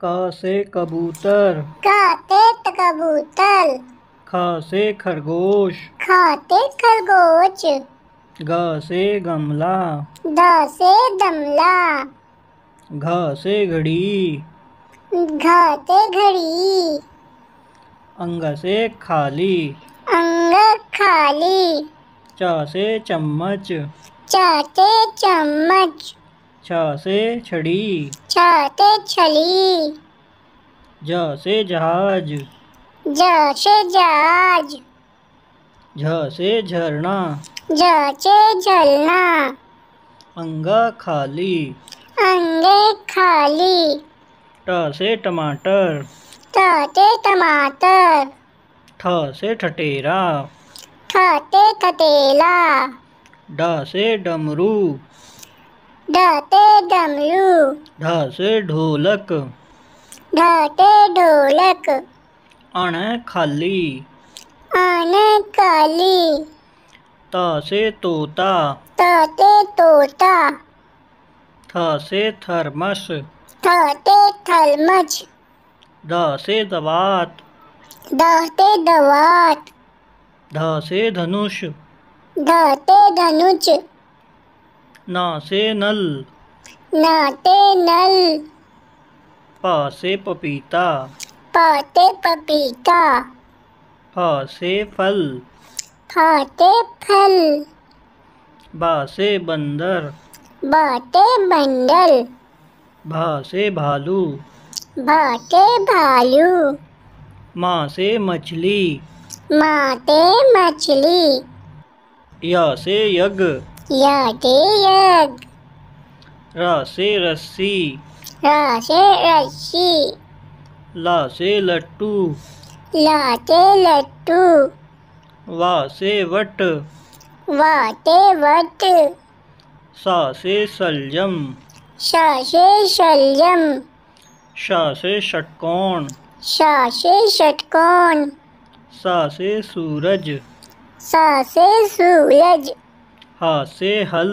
का से कबूतर खाते कबूतर खा से खरगोश खाते खरगोश गा से गमला दा से दमला घा से घड़ी घाते घड़ी अंग से खाली अंग खाली चा से चम्मच चाचे चम्मच छ से छड़ी से छली ज से जहाज ज से जहाज झ से झरना ज से झरना अंगा खाली अंगे खाली ट से टमाटर से टमाटर ठ से ठटेरा से खतेला ड से डमरू ढते डमरू ढ से ढोलक ढते ढोलक अण खाली अण काली त से तोता तते तोता थ से थर्मस थते थर्मस द से दवात दहते दवात ध से धनुष ढते धनुष ना से नल नाते नल पासे पपीता पाते पपीता फासे फल फाते फल बासे बंदर बाते बंदर भासे भालू भाते भालू मासे मछली माते मछली यासे यज्ञ यादे याद रस्सी रा रस्सी ला से लट्टू लाते लट्टू वासे वट वाते वट सा से सलजम सा से सलजम सा षटकोण सा षटकोण सा सूरज सा सूरज हा से हल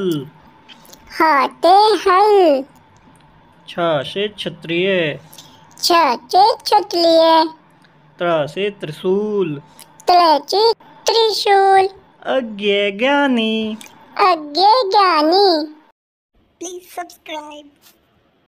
हाते हल छ से क्षत्रिय छ से क्षत्रिय त्र से त्रिशूल त्र से त्रिशूल अज्ञे ज्ञानी अज्ञे ज्ञानी प्लीज सब्सक्राइब